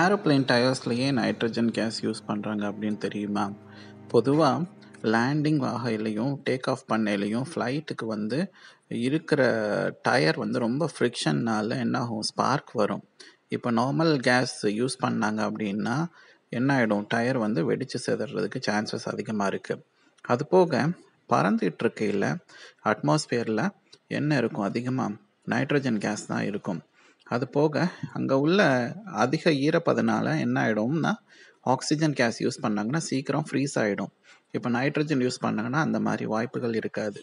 aeroplane டயர்ஸ்லேயே nitrogen gas use பண்ணுறாங்க அப்படின்னு தெரியுமா பொதுவாக லேண்டிங் வாகையிலையும் டேக் ஆஃப் பண்ணையிலையும் ஃப்ளைட்டுக்கு வந்து இருக்கிற டயர் வந்து ரொம்ப ஃப்ரிக்ஷன்னால் என்ன ஆகும் ஸ்பார்க் வரும் இப்போ நார்மல் கேஸ் யூஸ் பண்ணாங்க அப்படின்னா என்ன ஆகிடும் டயர் வந்து வெடித்து செதுறதுக்கு சான்சஸ் அதிகமாக இருக்குது அது போக பறந்துட்டு இருக்கையில் அட்மாஸ்ஃபியரில் என்ன இருக்கும் அதிகமாக நைட்ரஜன் கேஸ் தான் இருக்கும் அது போக அங்கே உள்ள அதிக ஈரப்பதனால என்ன ஆகிடும்னா ஆக்சிஜன் கேஸ் யூஸ் பண்ணாங்கன்னா சீக்கிரம் ஃப்ரீஸ் ஆகிடும் இப்போ நைட்ரஜன் யூஸ் பண்ணாங்கன்னா அந்த மாதிரி வாய்ப்புகள் இருக்காது